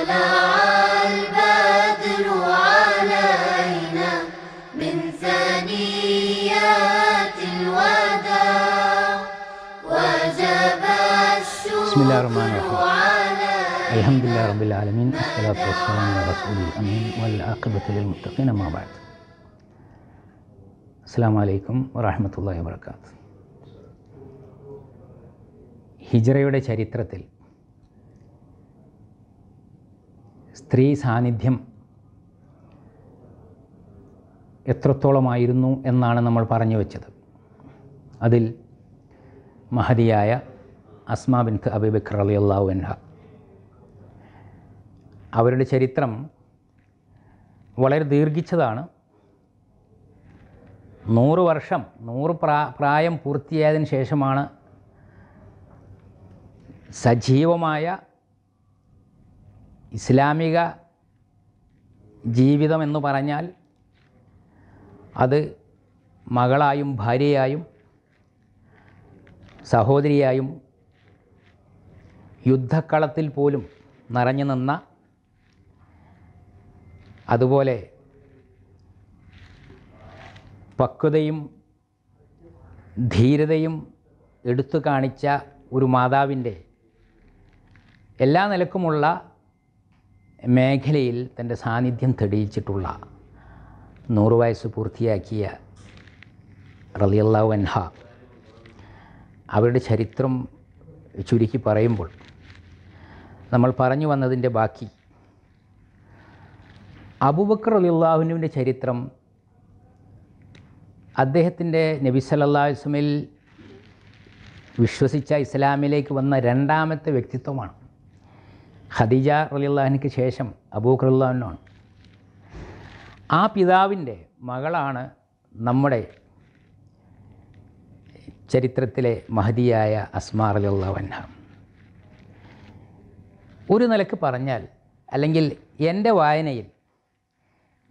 طلع البدر علينا من ثنيات الوداع وجب الشكر بسم الله الرحمن الرحيم الحمد لله رب العالمين الصلاة والسلام على رسول الأمين والعاقبة للمتقين ما بعد السلام عليكم ورحمة الله وبركاته ഹിജറയുടെ ചരിത്രത്തിൽ സ്ത്രീ സാന്നിധ്യം എത്രത്തോളമായിരുന്നു എന്നാണ് നമ്മൾ പറഞ്ഞു വെച്ചത് അതിൽ മഹതിയായ അസ്മാ ബിൻത്ത് അബിബിഖ് അലി അള്ളാഹു അവരുടെ ചരിത്രം വളരെ ദീർഘിച്ചതാണ് നൂറ് വർഷം നൂറ് പ്രാ പ്രായം പൂർത്തിയായതിനു ശേഷമാണ് സജീവമായ ഇസ്ലാമിക ജീവിതം എന്ന് പറഞ്ഞാൽ അത് മകളായും ഭാര്യയായും സഹോദരിയായും യുദ്ധക്കളത്തിൽ പോലും നിറഞ്ഞു നിന്ന അതുപോലെ പക്വതയും ധീരതയും എടുത്തു കാണിച്ച ഒരു മാതാവിൻ്റെ എല്ലാ നിലക്കുമുള്ള മേഖലയിൽ തൻ്റെ സാന്നിധ്യം തെളിയിച്ചിട്ടുള്ള നൂറു വയസ്സ് പൂർത്തിയാക്കിയ റലിയല്ലാ വൻഹ അവരുടെ ചരിത്രം ചുരുക്കി പറയുമ്പോൾ നമ്മൾ പറഞ്ഞു വന്നതിൻ്റെ ബാക്കി അബുബക്കർ അലിയുള്ളാഹുനുവിൻ്റെ ചരിത്രം അദ്ദേഹത്തിൻ്റെ നബി സല്ലാസ്മിൽ വിശ്വസിച്ച ഇസ്ലാമിലേക്ക് വന്ന രണ്ടാമത്തെ വ്യക്തിത്വമാണ് ഖദീജ റലിയുള്ളാഹിനിക്ക് ശേഷം അബൂഖറുല്ലാഹിനാണ് ആ പിതാവിൻ്റെ മകളാണ് നമ്മുടെ ചരിത്രത്തിലെ മഹതിയായ അസ്മാർ അലിയുള്ളവൻഹ ഒരു നിലക്ക് പറഞ്ഞാൽ അല്ലെങ്കിൽ എൻ്റെ വായനയിൽ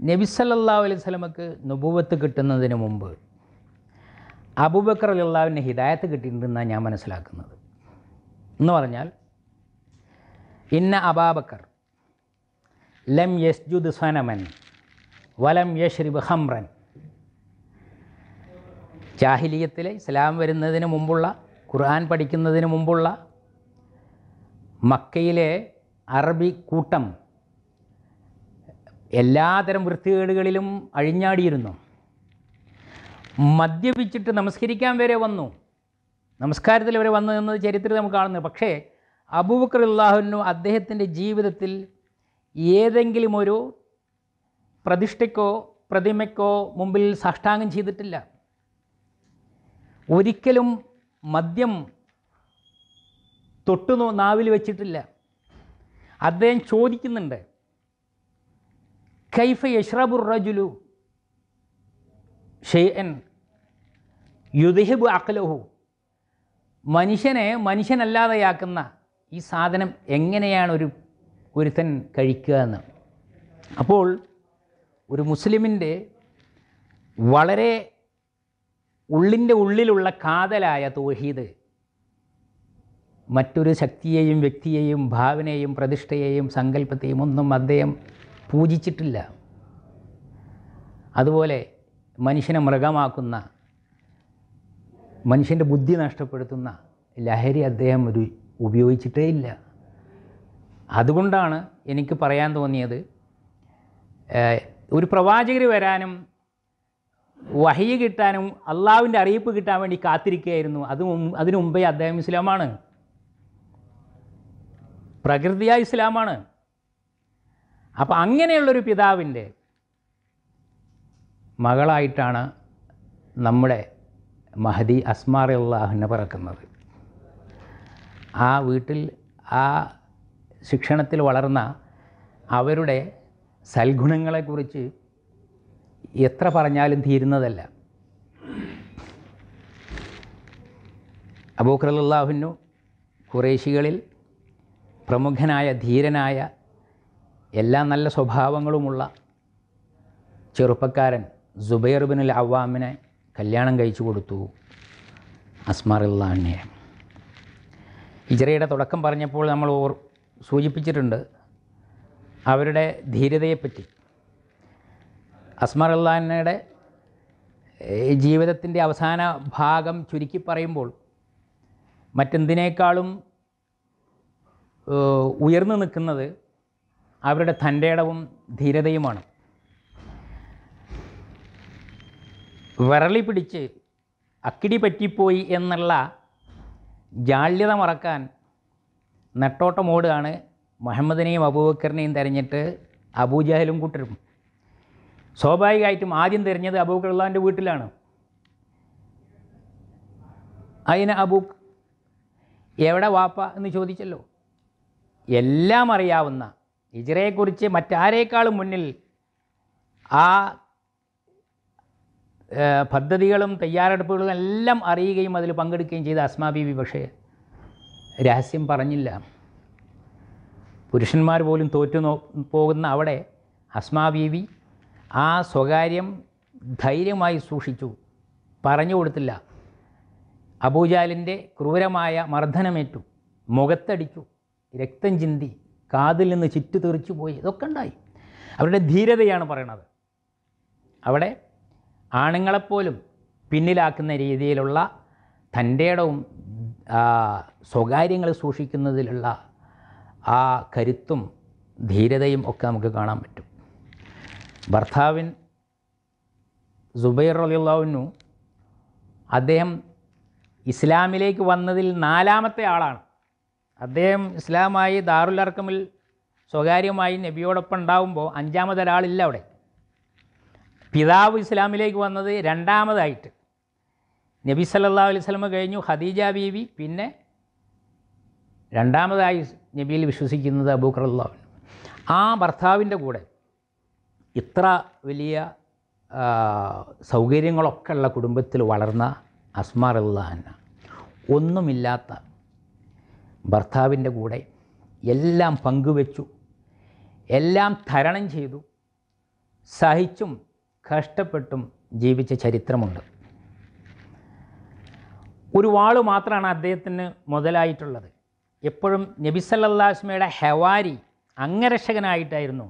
നബിസല്ലാ അലൈഹി സ്വലമക്ക് നുപൂവത്ത് കിട്ടുന്നതിന് മുമ്പ് അബൂബക്കർ അലിയുള്ളാവിൻ്റെ ഹിദായത്ത് കിട്ടിയിട്ടുണ്ടെന്നാണ് ഞാൻ മനസ്സിലാക്കുന്നത് എന്ന് പറഞ്ഞാൽ ഇന്ന അബാബക്കർ ലം യസ്ജുദ് സനമൻ വലം യഷ്രിബ് ഹംറൻ ജാഹിലിയത്തിൽ ഇസ്ലാം വരുന്നതിന് മുമ്പുള്ള ഖുർആൻ പഠിക്കുന്നതിന് മുമ്പുള്ള മക്കയിലെ അറബി കൂട്ടം എല്ലാതരം വൃത്തികേടുകളിലും അഴിഞ്ഞാടിയിരുന്നു മദ്യപിച്ചിട്ട് നമസ്കരിക്കാൻ വരെ വന്നു നമസ്കാരത്തിൽ വരെ വന്നു എന്നത് ചരിത്രം നമുക്ക് കാണുന്നു പക്ഷേ അബൂബക്കർ അള്ളാഹുവിനു അദ്ദേഹത്തിൻ്റെ ജീവിതത്തിൽ ഏതെങ്കിലും ഒരു പ്രതിഷ്ഠയ്ക്കോ പ്രതിമയ്ക്കോ മുമ്പിൽ സാഷ്ടാംഗം ചെയ്തിട്ടില്ല ഒരിക്കലും മദ്യം തൊട്ടു നാവിൽ വെച്ചിട്ടില്ല അദ്ദേഹം ചോദിക്കുന്നുണ്ട് കൈഫ യഷ്റബുർ റജുലു ഷെയ്ൻ യുദഹിബു അഖലഹു മനുഷ്യനെ മനുഷ്യനല്ലാതെയാക്കുന്ന ഈ സാധനം എങ്ങനെയാണ് ഒരു ഒരുത്തൻ കഴിക്കുക എന്ന് അപ്പോൾ ഒരു മുസ്ലിമിൻ്റെ വളരെ ഉള്ളിൻ്റെ ഉള്ളിലുള്ള കാതലായ തോഹീദ് മറ്റൊരു ശക്തിയെയും വ്യക്തിയെയും ഭാവനയെയും പ്രതിഷ്ഠയെയും സങ്കല്പത്തെയും ഒന്നും അദ്ദേഹം പൂജിച്ചിട്ടില്ല അതുപോലെ മനുഷ്യനെ മൃഗമാക്കുന്ന മനുഷ്യൻ്റെ ബുദ്ധി നഷ്ടപ്പെടുത്തുന്ന ലഹരി അദ്ദേഹം ഒരു ഉപയോഗിച്ചിട്ടേ ഇല്ല അതുകൊണ്ടാണ് എനിക്ക് പറയാൻ തോന്നിയത് ഒരു പ്രവാചകർ വരാനും വഹിയ കിട്ടാനും അള്ളാവിൻ്റെ അറിയിപ്പ് കിട്ടാൻ വേണ്ടി കാത്തിരിക്കുകയായിരുന്നു അത് അതിനു മുമ്പേ അദ്ദേഹം ഇസ്ലാമാണ് പ്രകൃതിയ ഇസ്ലാമാണ് അപ്പം അങ്ങനെയുള്ളൊരു പിതാവിൻ്റെ മകളായിട്ടാണ് നമ്മുടെ മഹദി അസ്മാർ അള്ളാഹിനെ പറക്കുന്നത് ആ വീട്ടിൽ ആ ശിക്ഷണത്തിൽ വളർന്ന അവരുടെ സൽഗുണങ്ങളെക്കുറിച്ച് എത്ര പറഞ്ഞാലും തീരുന്നതല്ല അബൂഖ്രലാഹുന്നു കുറേശികളിൽ പ്രമുഖനായ ധീരനായ എല്ലാ നല്ല സ്വഭാവങ്ങളുമുള്ള ചെറുപ്പക്കാരൻ ജുബൈർ ബിൻ അവാമിനെ കല്യാണം കഴിച്ചു കൊടുത്തു അസ്മാറുല്ലാഹിനെ ഹിജറയുടെ തുടക്കം പറഞ്ഞപ്പോൾ നമ്മൾ ഓർ സൂചിപ്പിച്ചിട്ടുണ്ട് അവരുടെ ധീരതയെപ്പറ്റി അസ്മർ അള്ളഹാനയുടെ ജീവിതത്തിൻ്റെ അവസാന ഭാഗം ചുരുക്കി പറയുമ്പോൾ മറ്റെന്തിനേക്കാളും ഉയർന്നു നിൽക്കുന്നത് അവരുടെ തൻ്റെടവും ധീരതയുമാണ് വിരളി പിടിച്ച് അക്കിടി പറ്റിപ്പോയി എന്നുള്ള ജാള്യത മറക്കാൻ മോഡാണ് മുഹമ്മദിനെയും അബൂബക്കറിനെയും തിരഞ്ഞിട്ട് അബൂജഹലും കൂട്ടരും സ്വാഭാവികമായിട്ടും ആദ്യം തിരഞ്ഞത് അബൂക്കറുള്ളാൻ്റെ വീട്ടിലാണ് അതിന് അബൂക്ക് എവിടെ വാപ്പ എന്ന് ചോദിച്ചല്ലോ എല്ലാം അറിയാവുന്ന ഇജറയെക്കുറിച്ച് മറ്റാരേക്കാളും മുന്നിൽ ആ പദ്ധതികളും തയ്യാറെടുപ്പുകളും എല്ലാം അറിയുകയും അതിൽ പങ്കെടുക്കുകയും ചെയ്ത അസ്മാ ബി പക്ഷേ രഹസ്യം പറഞ്ഞില്ല പുരുഷന്മാർ പോലും തോറ്റു നോ പോകുന്ന അവിടെ അസ്മാ ബീവി ആ സ്വകാര്യം ധൈര്യമായി സൂക്ഷിച്ചു പറഞ്ഞു കൊടുത്തില്ല അബൂജാലിൻ്റെ ക്രൂരമായ മർദ്ദനമേറ്റു മുഖത്തടിച്ചു രക്തം ചിന്തി കാതിൽ നിന്ന് ചുറ്റു തെറിച്ചു പോയി ഇതൊക്കെ ഉണ്ടായി അവരുടെ ധീരതയാണ് പറയണത് അവിടെ ആണുങ്ങളെപ്പോലും പിന്നിലാക്കുന്ന രീതിയിലുള്ള തൻ്റെ ഇടവും സ്വകാര്യങ്ങൾ സൂക്ഷിക്കുന്നതിലുള്ള ആ കരുത്തും ധീരതയും ഒക്കെ നമുക്ക് കാണാൻ പറ്റും ഭർത്താവിൻ സുബൈർ അലിയുള്ളവനു അദ്ദേഹം ഇസ്ലാമിലേക്ക് വന്നതിൽ നാലാമത്തെ ആളാണ് അദ്ദേഹം ഇസ്ലാമായി ദാറുൽ അർക്കമിൽ സ്വകാര്യമായി നബിയോടൊപ്പം ഉണ്ടാവുമ്പോൾ അഞ്ചാമതൊരാളില്ല അവിടെ പിതാവ് ഇസ്ലാമിലേക്ക് വന്നത് രണ്ടാമതായിട്ട് നബി സല്ലാ അലൈഹി സ്വലമ കഴിഞ്ഞു ഖദീജ ബീവി പിന്നെ രണ്ടാമതായി നബിയിൽ വിശ്വസിക്കുന്നത് അബൂഖറുല്ലാൻ ആ ഭർത്താവിൻ്റെ കൂടെ ഇത്ര വലിയ സൗകര്യങ്ങളൊക്കെ ഉള്ള കുടുംബത്തിൽ വളർന്ന അസ്മാറുല്ലാഹന ഒന്നുമില്ലാത്ത ഭർത്താവിൻ്റെ കൂടെ എല്ലാം പങ്കുവെച്ചു എല്ലാം തരണം ചെയ്തു സഹിച്ചും കഷ്ടപ്പെട്ടും ജീവിച്ച ചരിത്രമുണ്ട് ഒരു വാള് മാത്രമാണ് അദ്ദേഹത്തിന് മുതലായിട്ടുള്ളത് എപ്പോഴും നബിസല്ലാസ്മയുടെ ഹെവാരി അംഗരക്ഷകനായിട്ടായിരുന്നു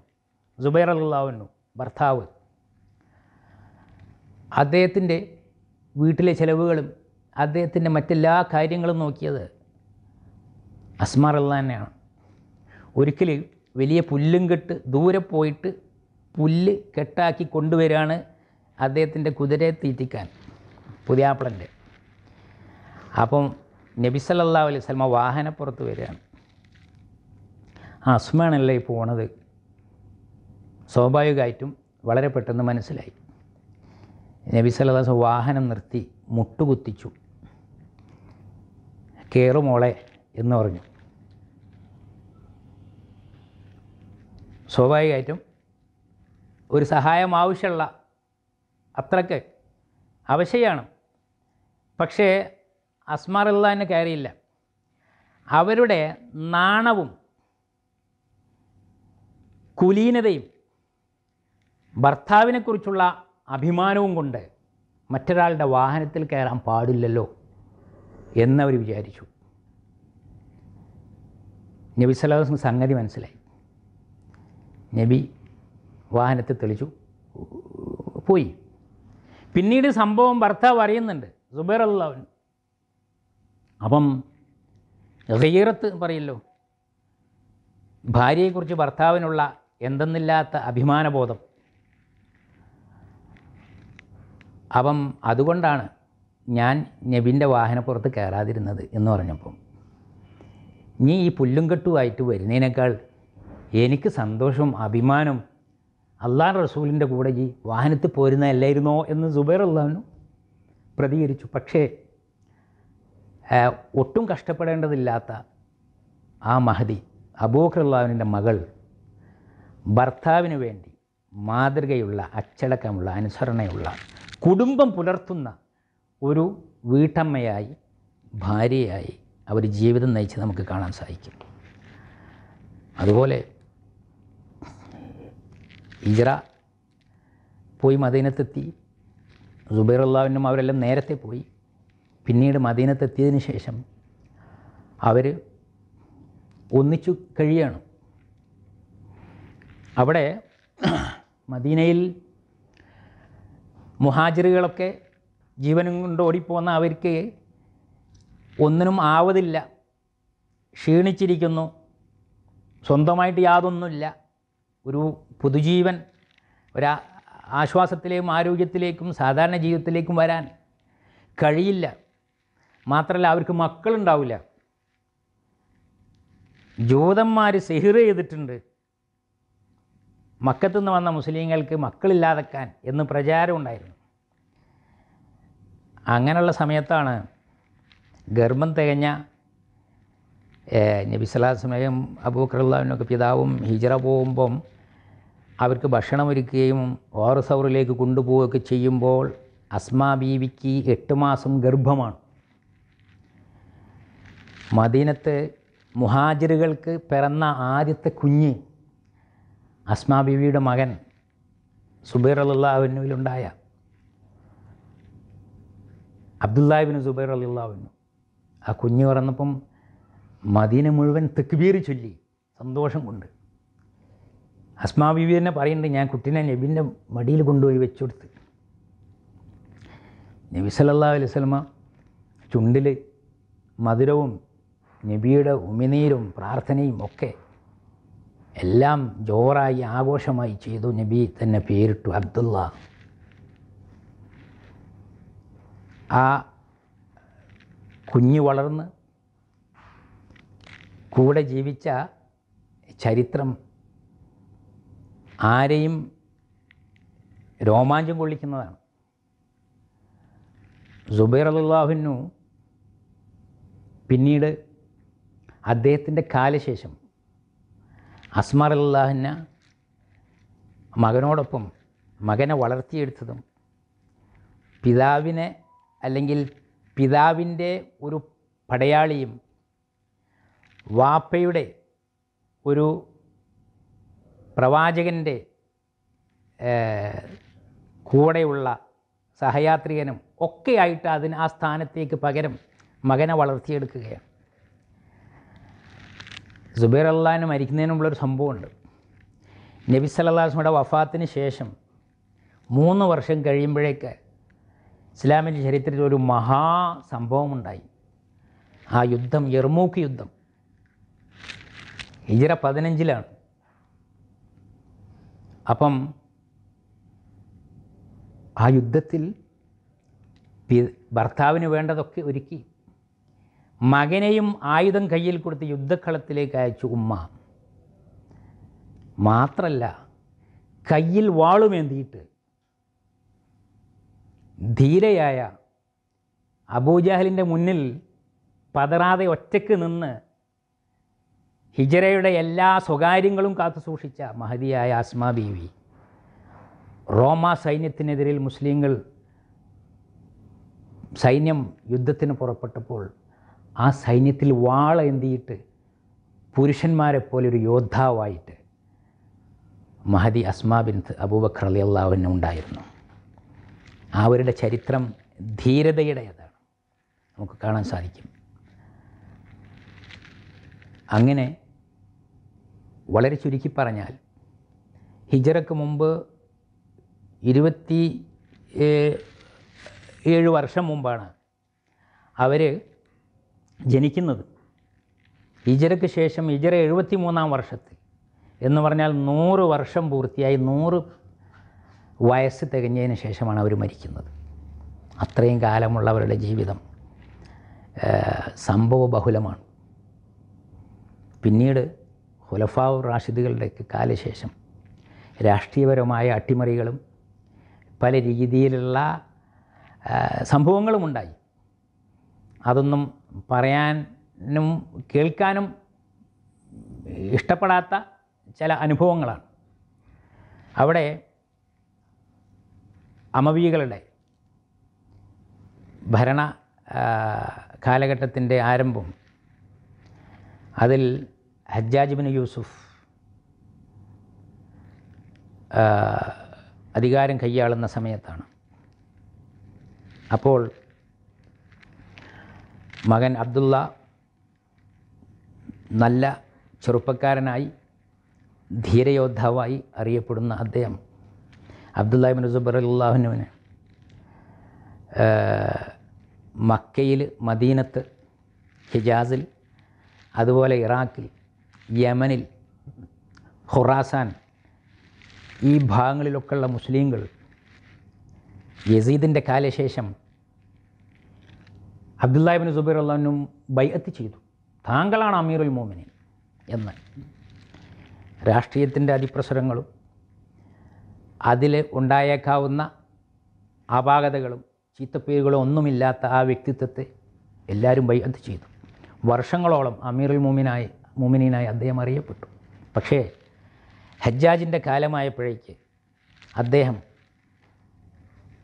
ജുബൈർ അള്ളാവുന്നു ഭർത്താവ് അദ്ദേഹത്തിൻ്റെ വീട്ടിലെ ചിലവുകളും അദ്ദേഹത്തിൻ്റെ മറ്റെല്ലാ കാര്യങ്ങളും നോക്കിയത് അസ്മാർ തന്നെയാണ് ഒരിക്കൽ വലിയ പുല്ലും കെട്ട് ദൂരെ പോയിട്ട് പുല്ല് കെട്ടാക്കി കൊണ്ടുവരികയാണ് അദ്ദേഹത്തിൻ്റെ കുതിരയെ തീറ്റിക്കാൻ പുതിയാപ്പിളൻ്റെ അപ്പം നബിസല്ലാ അലൈഹി സ്വലമ വാഹനപ്പുറത്ത് വരികയാണ് ആ അസ്മാണല്ലേ ഈ പോണത് സ്വാഭാവികമായിട്ടും വളരെ പെട്ടെന്ന് മനസ്സിലായി നബി സല്ലാസ് വാഹനം നിർത്തി മുട്ടുകുത്തിച്ചു കയറുമോളെ എന്ന് പറഞ്ഞു സ്വാഭാവികമായിട്ടും ഒരു സഹായം ആവശ്യമുള്ള അത്രയ്ക്ക് അവശയാണ് പക്ഷേ അസ്മാറുള്ളതിന് കയറിയില്ല അവരുടെ നാണവും കുലീനതയും ഭർത്താവിനെക്കുറിച്ചുള്ള അഭിമാനവും കൊണ്ട് മറ്റൊരാളുടെ വാഹനത്തിൽ കയറാൻ പാടില്ലല്ലോ എന്നവർ വിചാരിച്ചു നബി സലാഹുസ്ലിം സംഗതി മനസ്സിലായി നബി വാഹനത്തിൽ തെളിച്ചു പോയി പിന്നീട് സംഭവം ഭർത്താവ് അറിയുന്നുണ്ട് സുബൈർ അള്ളാഹുൻ അപ്പം ഹീറത്ത് പറയല്ലോ ഭാര്യയെക്കുറിച്ച് ഭർത്താവിനുള്ള എന്തെന്നില്ലാത്ത അഭിമാനബോധം അപ്പം അതുകൊണ്ടാണ് ഞാൻ നബിൻ്റെ വാഹനപ്പുറത്ത് കയറാതിരുന്നത് എന്ന് പറഞ്ഞപ്പം നീ ഈ പുല്ലും കെട്ടുമായിട്ട് വരുന്നതിനേക്കാൾ എനിക്ക് സന്തോഷവും അഭിമാനവും അള്ളാഹ് റസൂലിൻ്റെ കൂടെ ഈ വാഹനത്തിൽ പോരുന്നതല്ലായിരുന്നോ എന്ന് സുബൈർ അള്ളാഹുനു പ്രതികരിച്ചു പക്ഷേ ഒട്ടും കഷ്ടപ്പെടേണ്ടതില്ലാത്ത ആ മഹദി അബൂഖർലാവിൻ്റെ മകൾ ഭർത്താവിന് വേണ്ടി മാതൃകയുള്ള അച്ചടക്കമുള്ള അനുസരണയുള്ള കുടുംബം പുലർത്തുന്ന ഒരു വീട്ടമ്മയായി ഭാര്യയായി അവർ ജീവിതം നയിച്ച് നമുക്ക് കാണാൻ സാധിക്കും അതുപോലെ ഹിജറ പോയി മദീനത്തെത്തി സുബൈർ അള്ളാവിനും അവരെല്ലാം നേരത്തെ പോയി പിന്നീട് മദീനത്തെത്തിയതിന് ശേഷം അവർ ഒന്നിച്ചു കഴിയാണ് അവിടെ മദീനയിൽ മുഹാജിറുകളൊക്കെ ജീവനും കൊണ്ട് ഓടിപ്പോന്ന അവർക്ക് ഒന്നിനും ആവതില്ല ക്ഷീണിച്ചിരിക്കുന്നു സ്വന്തമായിട്ട് യാതൊന്നുമില്ല ഒരു പുതുജീവൻ ഒരാ ആശ്വാസത്തിലേക്കും ആരോഗ്യത്തിലേക്കും സാധാരണ ജീവിതത്തിലേക്കും വരാൻ കഴിയില്ല മാത്രമല്ല അവർക്ക് മക്കളുണ്ടാവില്ല ജൂതന്മാർ സെഹിർ ചെയ്തിട്ടുണ്ട് മക്കത്തുനിന്ന് വന്ന മുസ്ലിങ്ങൾക്ക് മക്കളില്ലാതെക്കാൻ എന്ന് പ്രചാരമുണ്ടായിരുന്നു അങ്ങനെയുള്ള സമയത്താണ് ഗർഭം തികഞ്ഞ നബിസ്ലാസ്മയും അബൂക്കറുള്ളാവിനൊക്കെ പിതാവും ഹിജറ പോകുമ്പം അവർക്ക് ഭക്ഷണം ഒരുക്കുകയും ഓറസൗറിലേക്ക് കൊണ്ടുപോവുകയൊക്കെ ചെയ്യുമ്പോൾ അസ്മാ ബീവിക്ക് എട്ട് മാസം ഗർഭമാണ് മദീനത്ത് മുഹാജിറുകൾക്ക് പിറന്ന ആദ്യത്തെ കുഞ്ഞ് അസ്മാ ബീവിയുടെ മകൻ സുബൈർ അലുല്ലാവിനുവിലുണ്ടായ അബ്ദുല്ലാഹിബിന് സുബൈർ അലുല്ലാവിനു ആ കുഞ്ഞ് പറഞ്ഞപ്പം മദീന മുഴുവൻ തെക്കുബീർ ചൊല്ലി സന്തോഷം കൊണ്ട് അസ്മാ ബീവി തന്നെ പറയുന്നുണ്ട് ഞാൻ കുട്ടീനെ നബിൻ്റെ മടിയിൽ കൊണ്ടുപോയി വെച്ചുകൊടുത്ത് നബി സല്ലാ അലൈഹി സ്വലമ ചുണ്ടിൽ മധുരവും നബിയുടെ ഉമിനീരും പ്രാർത്ഥനയും ഒക്കെ എല്ലാം ജോറായി ആഘോഷമായി ചെയ്തു നബി തന്നെ പേരിട്ടു അബ്ദുള്ള ആ കുഞ്ഞ് വളർന്ന് കൂടെ ജീവിച്ച ചരിത്രം ആരെയും രോമാഞ്ചം കൊള്ളിക്കുന്നതാണ് സുബൈർ അലുല്ലാഹുനു പിന്നീട് അദ്ദേഹത്തിൻ്റെ കാലശേഷം അസ്മാർ അലുല്ലാഹിന മകനോടൊപ്പം മകനെ വളർത്തിയെടുത്തതും പിതാവിനെ അല്ലെങ്കിൽ പിതാവിൻ്റെ ഒരു പടയാളിയും വാപ്പയുടെ ഒരു പ്രവാചകൻ്റെ കൂടെയുള്ള സഹയാത്രികനും ഒക്കെയായിട്ട് അതിന് ആ സ്ഥാനത്തേക്ക് പകരം മകനെ വളർത്തിയെടുക്കുകയാണ് സുബൈർ അള്ളഹാന് മരിക്കുന്നതിന് മുമ്പുള്ളൊരു സംഭവമുണ്ട് നബി സല്ലാസ്മയുടെ വഫാത്തിന് ശേഷം മൂന്ന് വർഷം കഴിയുമ്പോഴേക്ക് ഇസ്ലാമിൻ്റെ ചരിത്രത്തിൽ ഒരു മഹാ സംഭവമുണ്ടായി ആ യുദ്ധം യർമൂക്ക് യുദ്ധം ഹിജറ പതിനഞ്ചിലാണ് അപ്പം ആ യുദ്ധത്തിൽ ഭർത്താവിന് വേണ്ടതൊക്കെ ഒരുക്കി മകനെയും ആയുധം കയ്യിൽ കൊടുത്ത് യുദ്ധക്കളത്തിലേക്ക് അയച്ചു ഉമ്മ മാത്രല്ല കയ്യിൽ വാളുമേന്തിയിട്ട് ധീരയായ അബൂജാഹലിൻ്റെ മുന്നിൽ പതറാതെ ഒറ്റയ്ക്ക് നിന്ന് ഹിജറയുടെ എല്ലാ സ്വകാര്യങ്ങളും കാത്തുസൂക്ഷിച്ച മഹതിയായ അസ്മ ബീവി റോമ സൈന്യത്തിനെതിരിൽ മുസ്ലിങ്ങൾ സൈന്യം യുദ്ധത്തിന് പുറപ്പെട്ടപ്പോൾ ആ സൈന്യത്തിൽ വാളെന്തിയിട്ട് പുരുഷന്മാരെ പോലെ ഒരു യോദ്ധാവായിട്ട് മഹദി അസ്മാ ബിൻ അബൂബക്കർ അലി അള്ളാവിന് ഉണ്ടായിരുന്നു അവരുടെ ചരിത്രം ധീരതയുടേതാണ് നമുക്ക് കാണാൻ സാധിക്കും അങ്ങനെ വളരെ ചുരുക്കി പറഞ്ഞാൽ ഹിജറക്ക് മുമ്പ് ഇരുപത്തി ഏഴ് വർഷം മുമ്പാണ് അവർ ജനിക്കുന്നത് ഹിജറക്ക് ശേഷം ഹിജറ എഴുപത്തി മൂന്നാം വർഷത്തിൽ എന്ന് പറഞ്ഞാൽ നൂറ് വർഷം പൂർത്തിയായി നൂറ് വയസ്സ് തികഞ്ഞതിന് ശേഷമാണ് അവർ മരിക്കുന്നത് അത്രയും കാലമുള്ളവരുടെ ജീവിതം സംഭവ ബഹുലമാണ് പിന്നീട് ഖുലഫാവ് റാഷിദുകളുടെയൊക്കെ കാലശേഷം രാഷ്ട്രീയപരമായ അട്ടിമറികളും പല രീതിയിലുള്ള സംഭവങ്ങളും ഉണ്ടായി അതൊന്നും പറയാനും കേൾക്കാനും ഇഷ്ടപ്പെടാത്ത ചില അനുഭവങ്ങളാണ് അവിടെ അമവികളുടെ ഭരണ കാലഘട്ടത്തിൻ്റെ ആരംഭം അതിൽ ഹജ്ജാജിബിന് യൂസുഫ് അധികാരം കൈയാളുന്ന സമയത്താണ് അപ്പോൾ മകൻ അബ്ദുള്ള നല്ല ചെറുപ്പക്കാരനായി ധീരയോദ്ധാവായി അറിയപ്പെടുന്ന അദ്ദേഹം അബ്ദുല്ലാഹിബിൻ സുബർ അള്ളാഹുനുവിന് മക്കയിൽ മദീനത്ത് ഹിജാസിൽ അതുപോലെ ഇറാഖിൽ യമനിൽ ഖുറാസാൻ ഈ ഭാഗങ്ങളിലൊക്കെയുള്ള മുസ്ലിങ്ങൾ യസീദിൻ്റെ കാലശേഷം അബ്ദുല്ലാഹിബിൻ സുബൈർ അള്ളഹാനും ബൈഅത്ത് ചെയ്തു താങ്കളാണ് അമീറുൽ മോമിനിൻ എന്ന് രാഷ്ട്രീയത്തിൻ്റെ അതിപ്രസരങ്ങളും അതിൽ ഉണ്ടായേക്കാവുന്ന അപാകതകളും ചീത്തപ്പേരുകളും ഒന്നുമില്ലാത്ത ആ വ്യക്തിത്വത്തെ എല്ലാവരും ബൈഅത്ത് ചെയ്തു വർഷങ്ങളോളം അമീറുൽ മോമിനായി മോമിനീനായി അദ്ദേഹം അറിയപ്പെട്ടു പക്ഷേ ഹജ്ജാജിൻ്റെ കാലമായപ്പോഴേക്ക് അദ്ദേഹം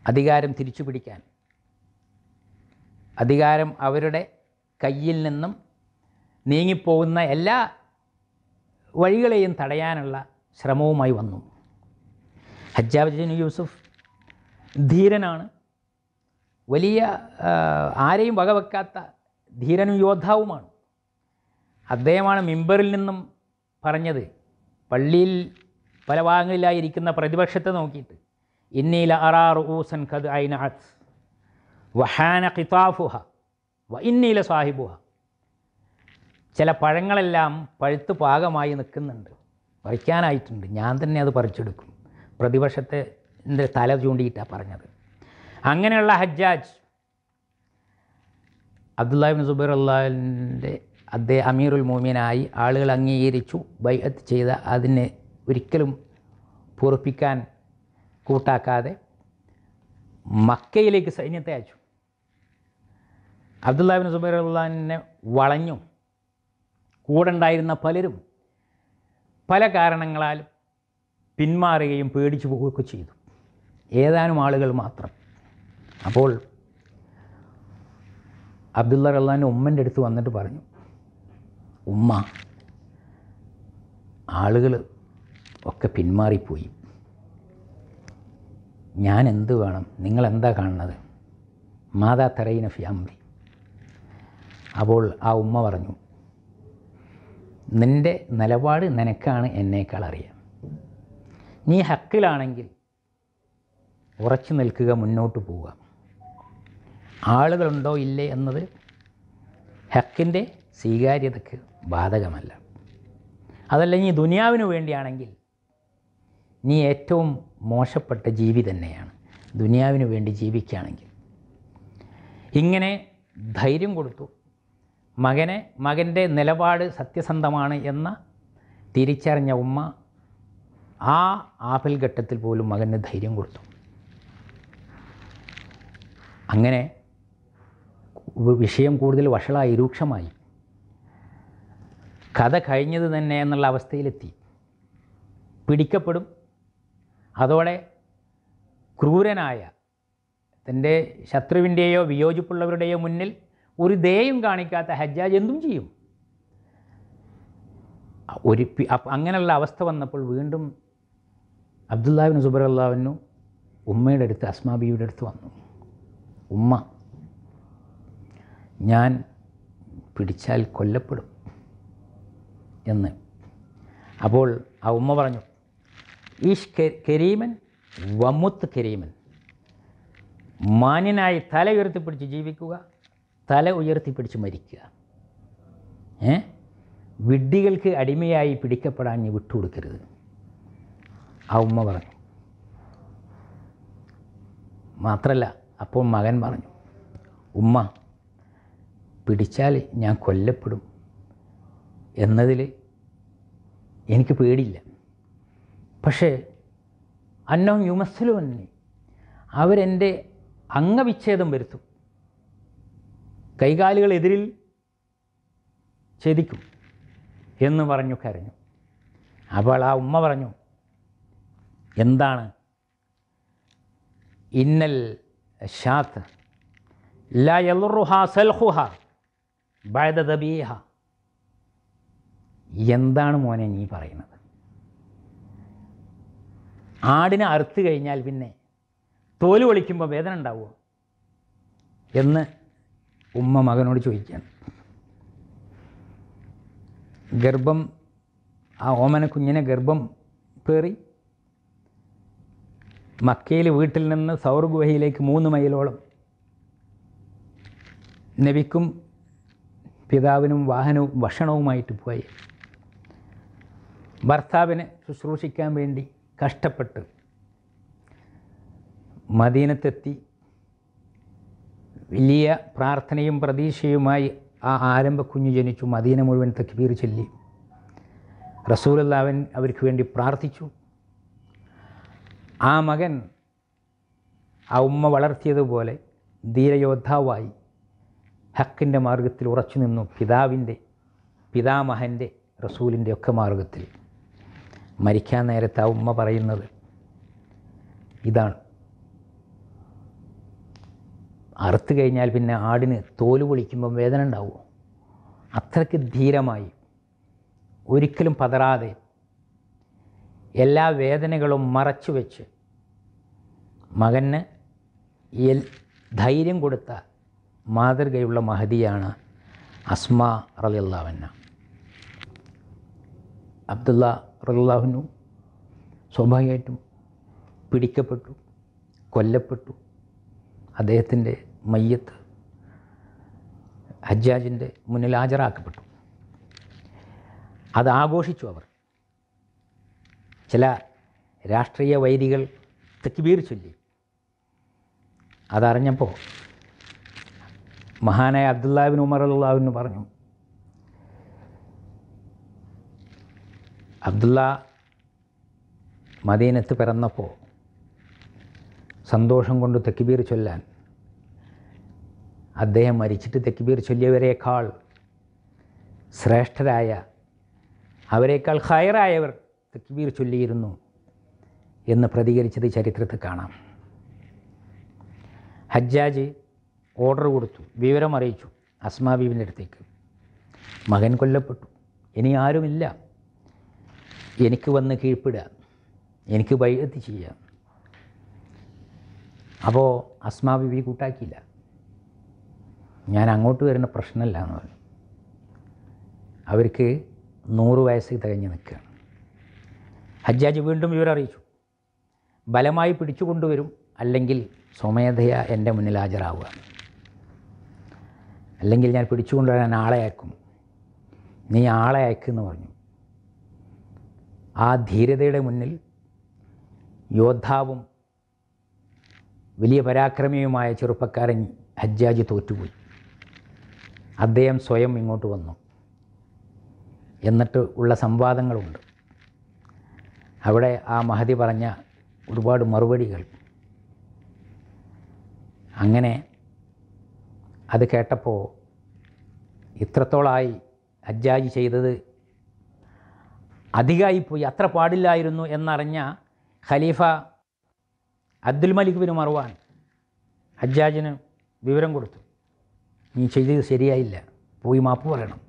അധികാരം തിരിച്ചു പിടിക്കാൻ അധികാരം അവരുടെ കയ്യിൽ നിന്നും നീങ്ങിപ്പോകുന്ന എല്ലാ വഴികളെയും തടയാനുള്ള ശ്രമവുമായി വന്നു ഹജ്ജാബിൻ യൂസുഫ് ധീരനാണ് വലിയ ആരെയും വകവെക്കാത്ത ധീരനും യോദ്ധാവുമാണ് അദ്ദേഹമാണ് മിമ്പറിൽ നിന്നും പറഞ്ഞത് പള്ളിയിൽ പല ഭാഗങ്ങളിലായിരിക്കുന്ന പ്രതിപക്ഷത്തെ നോക്കിയിട്ട് ഇന്നീല അറാറു ഊസൻ ഖദ് ഐനഅത്ത് വഹാന കിതാഫുഹ വ ഇന്നീല സാഹിബുഹ ചില പഴങ്ങളെല്ലാം പഴുത്ത് പാകമായി നിൽക്കുന്നുണ്ട് പറിക്കാനായിട്ടുണ്ട് ഞാൻ തന്നെ അത് പറിച്ചെടുക്കും പ്രതിപക്ഷത്തെ തല ചൂണ്ടിയിട്ടാണ് പറഞ്ഞത് അങ്ങനെയുള്ള ഹജ്ജാജ് അബ്ദുല്ലാബിൻ സുബൈർ അള്ളാഹിൻ്റെ അദ്ദേഹം അമീറുൽ മോമിനായി ആളുകൾ അംഗീകരിച്ചു ബൈഅത്ത് ചെയ്ത അതിനെ ഒരിക്കലും പൂർപ്പിക്കാൻ കൂട്ടാക്കാതെ മക്കയിലേക്ക് സൈന്യത്തെ അയച്ചു അബ്ദുല്ലാബിൻ സുബൈർ വളഞ്ഞു കൂടെ ഉണ്ടായിരുന്ന പലരും പല കാരണങ്ങളാൽ പിന്മാറുകയും പേടിച്ചു പോവുകയൊക്കെ ചെയ്തു ഏതാനും ആളുകൾ മാത്രം അപ്പോൾ അബ്ദുള്ള റഹ്ലാൻ്റെ ഉമ്മൻ്റെ അടുത്ത് വന്നിട്ട് പറഞ്ഞു ഉമ്മ ആളുകൾ ഒക്കെ പിന്മാറിപ്പോയി ഞാൻ എന്ത് വേണം നിങ്ങളെന്താ കാണുന്നത് മാതാ തെറയിന ഫിയാമ്രി അപ്പോൾ ആ ഉമ്മ പറഞ്ഞു നിൻ്റെ നിലപാട് നിനക്കാണ് എന്നേക്കാൾ അറിയാം നീ ഹക്കിലാണെങ്കിൽ ഉറച്ചു നിൽക്കുക മുന്നോട്ട് പോവുക ആളുകളുണ്ടോ ഇല്ലേ എന്നത് ഹക്കിൻ്റെ സ്വീകാര്യതയ്ക്ക് ബാധകമല്ല അതല്ല നീ ദുനിയാവിന് വേണ്ടിയാണെങ്കിൽ നീ ഏറ്റവും മോശപ്പെട്ട ജീവി തന്നെയാണ് ദുനിയാവിന് വേണ്ടി ജീവിക്കുകയാണെങ്കിൽ ഇങ്ങനെ ധൈര്യം കൊടുത്തു മകനെ മകൻ്റെ നിലപാട് സത്യസന്ധമാണ് എന്ന തിരിച്ചറിഞ്ഞ ഉമ്മ ആ ആപൽ ഘട്ടത്തിൽ പോലും മകന് ധൈര്യം കൊടുത്തു അങ്ങനെ വിഷയം കൂടുതൽ വഷളായി രൂക്ഷമായി കഥ കഴിഞ്ഞത് തന്നെ എന്നുള്ള അവസ്ഥയിലെത്തി പിടിക്കപ്പെടും അതോടെ ക്രൂരനായ തൻ്റെ ശത്രുവിൻ്റെയോ വിയോജിപ്പുള്ളവരുടെയോ മുന്നിൽ ഒരു ദേയും കാണിക്കാത്ത ഹജ്ജാജ് എന്തും ചെയ്യും ഒരു അങ്ങനെയുള്ള അവസ്ഥ വന്നപ്പോൾ വീണ്ടും അബ്ദുല്ലാബിൻ സുബർ അള്ളാവിനു ഉമ്മയുടെ അടുത്ത് അസ്മാബിയുടെ അടുത്ത് വന്നു ഉമ്മ ഞാൻ പിടിച്ചാൽ കൊല്ലപ്പെടും എന്ന് അപ്പോൾ ആ ഉമ്മ പറഞ്ഞു ഈഷ് കരീമൻ വമുത്ത് കരീമൻ മാന്യനായി തല ഉയർത്തിപ്പിടിച്ച് ജീവിക്കുക തല ഉയർത്തിപ്പിടിച്ച് മരിക്കുക ഏ വിഡ്ഢികൾക്ക് അടിമയായി പിടിക്കപ്പെടാൻ ഞാൻ വിട്ടുകൊടുക്കരുത് ആ ഉമ്മ പറഞ്ഞു മാത്രമല്ല അപ്പോൾ മകൻ പറഞ്ഞു ഉമ്മ പിടിച്ചാൽ ഞാൻ കൊല്ലപ്പെടും എന്നതിൽ എനിക്ക് പേടിയില്ല പക്ഷേ അന്നോ യുമസ്സിലോ എന്നെ അവരെൻ്റെ അംഗവിച്ഛേദം വരുത്തും കൈകാലുകൾ എതിരിൽ ഛേദിക്കും എന്ന് പറഞ്ഞു കരഞ്ഞു അപ്പോൾ ആ ഉമ്മ പറഞ്ഞു എന്താണ് ഇന്നൽ ഷാത്ത് ലാ സൽഹുഹ ബൈദ എന്താണ് മോനെ നീ പറയുന്നത് ആടിനെ അറുത്ത് കഴിഞ്ഞാൽ പിന്നെ തോല് വളിക്കുമ്പോൾ വേദന ഉണ്ടാവുമോ എന്ന് ഉമ്മ മകനോട് ചോദിക്കുകയാണ് ഗർഭം ആ ഓമന കുഞ്ഞിനെ ഗർഭം പേറി മക്കയിൽ വീട്ടിൽ നിന്ന് സൗർഗുഹയിലേക്ക് മൂന്ന് മൈലോളം നബിക്കും പിതാവിനും വാഹനവും ഭക്ഷണവുമായിട്ട് പോയി ഭർത്താവിനെ ശുശ്രൂഷിക്കാൻ വേണ്ടി കഷ്ടപ്പെട്ട് മദീനത്തെത്തി വലിയ പ്രാർത്ഥനയും പ്രതീക്ഷയുമായി ആ ആരംഭ കുഞ്ഞു ജനിച്ചു മദീന മുഴുവൻ തക്ബീർ ചൊല്ലി റസൂലല്ലാവൻ അവർക്ക് വേണ്ടി പ്രാർത്ഥിച്ചു ആ മകൻ ആ ഉമ്മ വളർത്തിയതുപോലെ ധീരയോദ്ധാവായി ഹക്കിൻ്റെ മാർഗത്തിൽ ഉറച്ചു നിന്നു പിതാവിൻ്റെ പിതാമഹൻ്റെ റസൂലിൻ്റെ ഒക്കെ മാർഗത്തിൽ മരിക്കാൻ നേരത്തെ ആ ഉമ്മ പറയുന്നത് ഇതാണ് അറുത്ത് കഴിഞ്ഞാൽ പിന്നെ ആടിന് തോല് പൊളിക്കുമ്പം വേദന ഉണ്ടാവുമോ അത്രയ്ക്ക് ധീരമായി ഒരിക്കലും പതറാതെ എല്ലാ വേദനകളും മറച്ചു വെച്ച് മകന് എൽ ധൈര്യം കൊടുത്ത മാതൃകയുള്ള മഹതിയാണ് അസ്മ റലിയുള്ളവന്ന അബ്ദുള്ള റല്ലാഹുനു സ്വാഭാവികമായിട്ടും പിടിക്കപ്പെട്ടു കൊല്ലപ്പെട്ടു അദ്ദേഹത്തിൻ്റെ മയ്യത്ത് ഹജ്ജാജിൻ്റെ മുന്നിൽ ഹാജരാക്കപ്പെട്ടു അത് ആഘോഷിച്ചു അവർ ചില രാഷ്ട്രീയ വൈരികൾ തെക്കുബീർ ചൊല്ലി അതറിഞ്ഞപ്പോൾ മഹാനായ അബ്ദുല്ലാബിൻ ഉമർ അള്ളാഹുവിന് പറഞ്ഞു അബ്ദുള്ള മദീനത്ത് പിറന്നപ്പോൾ സന്തോഷം കൊണ്ട് തെക്കിബീർ ചൊല്ലാൻ അദ്ദേഹം മരിച്ചിട്ട് തെക്കിബീർ ചൊല്ലിയവരേക്കാൾ ശ്രേഷ്ഠരായ അവരേക്കാൾ ഹയറായവർ തെക്കിബീർ ചൊല്ലിയിരുന്നു എന്ന് പ്രതികരിച്ചത് ചരിത്രത്തിൽ കാണാം ഹജ്ജാജ് ഓർഡർ കൊടുത്തു വിവരം അറിയിച്ചു അസ്മാബീബിൻ്റെ അടുത്തേക്ക് മകൻ കൊല്ലപ്പെട്ടു ഇനി ആരുമില്ല എനിക്ക് വന്ന് കീഴ്പ്പെടുക എനിക്ക് വൈകത്തി ചെയ്യാം അപ്പോൾ അസ്മാ ബിബി കൂട്ടാക്കിയില്ല ഞാൻ അങ്ങോട്ട് വരുന്ന പ്രശ്നമല്ല എന്ന് പറഞ്ഞു അവർക്ക് നൂറ് വയസ്സ് തികഞ്ഞ് നിൽക്കുകയാണ് ഹജ്ജാജ് വീണ്ടും വിവരറിയിച്ചു ബലമായി പിടിച്ചുകൊണ്ടുവരും അല്ലെങ്കിൽ സ്വമേധയ എൻ്റെ മുന്നിൽ ഹാജരാവുക അല്ലെങ്കിൽ ഞാൻ പിടിച്ചുകൊണ്ടുവരാൻ ആളെ അയക്കും നീ ആളെ അയക്കുമെന്ന് പറഞ്ഞു ആ ധീരതയുടെ മുന്നിൽ യോദ്ധാവും വലിയ പരാക്രമിയുമായ ചെറുപ്പക്കാരൻ ഹജ്ജാജ് തോറ്റുപോയി അദ്ദേഹം സ്വയം ഇങ്ങോട്ട് വന്നു എന്നിട്ട് ഉള്ള സംവാദങ്ങളുണ്ട് അവിടെ ആ മഹതി പറഞ്ഞ ഒരുപാട് മറുപടികൾ അങ്ങനെ അത് കേട്ടപ്പോൾ ഇത്രത്തോളമായി ഹജ്ജാജ് ചെയ്തത് പോയി അത്ര പാടില്ലായിരുന്നു എന്നറിഞ്ഞ ഖലീഫ അബ്ദുൽ മലിക് ബിൻ മറുവാൻ ഹജ്ജാജിന് വിവരം കൊടുത്തു നീ ചെയ്തത് ശരിയായില്ല പോയി മാപ്പ് പറയണം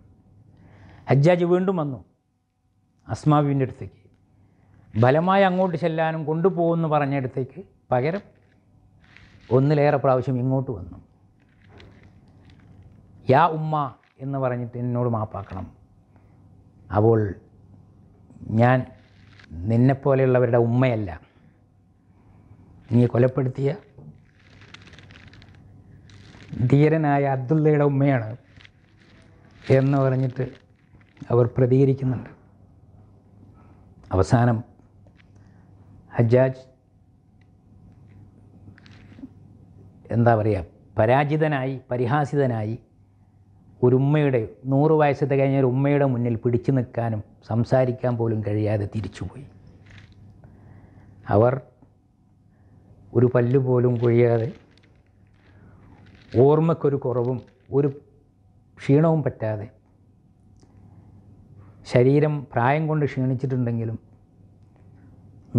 ഹജ്ജാജ് വീണ്ടും വന്നു അസ്മാബിൻ്റെ അടുത്തേക്ക് ബലമായി അങ്ങോട്ട് ചെല്ലാനും കൊണ്ടുപോകുമെന്ന് പറഞ്ഞിടത്തേക്ക് പകരം ഒന്നിലേറെ പ്രാവശ്യം ഇങ്ങോട്ട് വന്നു യാ ഉമ്മ എന്ന് പറഞ്ഞിട്ട് എന്നോട് മാപ്പാക്കണം അപ്പോൾ ഞാൻ നിന്നെപ്പോലെയുള്ളവരുടെ ഉമ്മയല്ല നീ കൊലപ്പെടുത്തിയ ധീരനായ അബ്ദുള്ളയുടെ ഉമ്മയാണ് എന്ന് പറഞ്ഞിട്ട് അവർ പ്രതികരിക്കുന്നുണ്ട് അവസാനം ഹജാജ് എന്താ പറയുക പരാജിതനായി പരിഹാസിതനായി ഒരു ഉമ്മയുടെ നൂറ് വയസ്സത്തെ കഴിഞ്ഞ ഒരു ഉമ്മയുടെ മുന്നിൽ പിടിച്ചു നിൽക്കാനും സംസാരിക്കാൻ പോലും കഴിയാതെ തിരിച്ചുപോയി അവർ ഒരു പല്ല് പോലും കൊഴിയാതെ ഓർമ്മക്കൊരു കുറവും ഒരു ക്ഷീണവും പറ്റാതെ ശരീരം പ്രായം കൊണ്ട് ക്ഷീണിച്ചിട്ടുണ്ടെങ്കിലും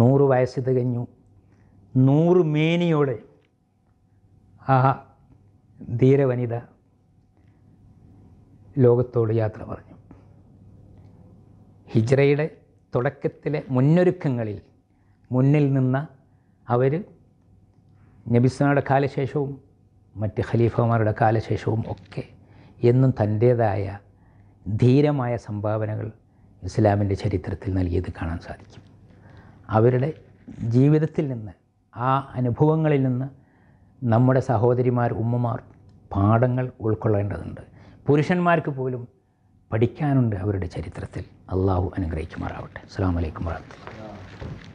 നൂറ് വയസ്സ് തികഞ്ഞു നൂറ് മേനിയോടെ ആ ധീരവനിത ലോകത്തോട് യാത്ര പറഞ്ഞു ഹിജ്റയുടെ തുടക്കത്തിലെ മുന്നൊരുക്കങ്ങളിൽ മുന്നിൽ നിന്ന അവർ നബിസ്വനയുടെ കാലശേഷവും മറ്റ് ഖലീഫമാരുടെ കാലശേഷവും ഒക്കെ എന്നും തൻ്റേതായ ധീരമായ സംഭാവനകൾ ഇസ്ലാമിൻ്റെ ചരിത്രത്തിൽ നൽകിയത് കാണാൻ സാധിക്കും അവരുടെ ജീവിതത്തിൽ നിന്ന് ആ അനുഭവങ്ങളിൽ നിന്ന് നമ്മുടെ സഹോദരിമാർ ഉമ്മമാർ പാഠങ്ങൾ ഉൾക്കൊള്ളേണ്ടതുണ്ട് പുരുഷന്മാർക്ക് പോലും പഠിക്കാനുണ്ട് അവരുടെ ചരിത്രത്തിൽ അള്ളാഹു അനുഗ്രഹിക്കുമാറാവട്ടെ അസ്സാം വലൈക്കും വാഹത്തുള്ള